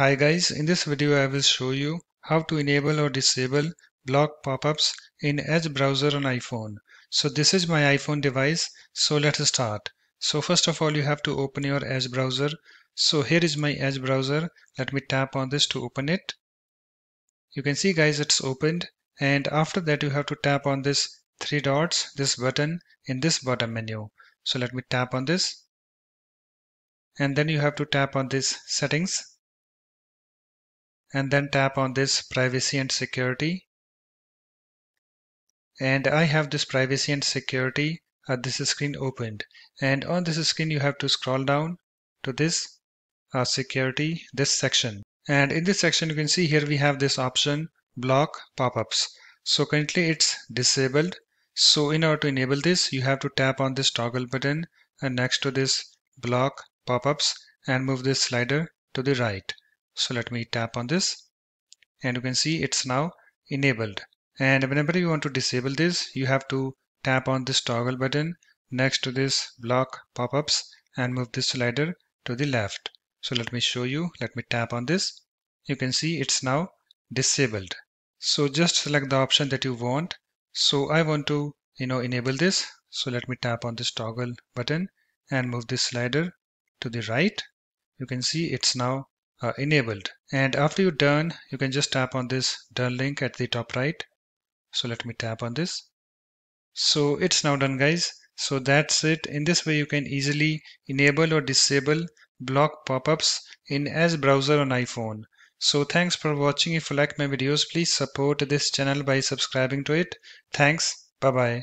Hi guys, in this video I will show you how to enable or disable block pop-ups in Edge browser on iPhone. So this is my iPhone device, so let's start. So first of all you have to open your Edge browser. So here is my Edge browser. Let me tap on this to open it. You can see guys it's opened and after that you have to tap on this three dots, this button in this bottom menu. So let me tap on this and then you have to tap on this settings and then tap on this privacy and security. And I have this privacy and security at uh, this screen opened. And on this screen, you have to scroll down to this uh, security, this section. And in this section, you can see here we have this option block pop-ups. So currently it's disabled. So in order to enable this, you have to tap on this toggle button and uh, next to this block pop-ups and move this slider to the right. So let me tap on this and you can see it's now enabled. And whenever you want to disable this, you have to tap on this toggle button next to this block pop-ups and move this slider to the left. So let me show you. Let me tap on this. You can see it's now disabled. So just select the option that you want. So I want to, you know, enable this. So let me tap on this toggle button and move this slider to the right. You can see it's now uh, enabled and after you done you can just tap on this done link at the top right so let me tap on this so it's now done guys so that's it in this way you can easily enable or disable block pop-ups in as browser on iphone so thanks for watching if you like my videos please support this channel by subscribing to it thanks bye bye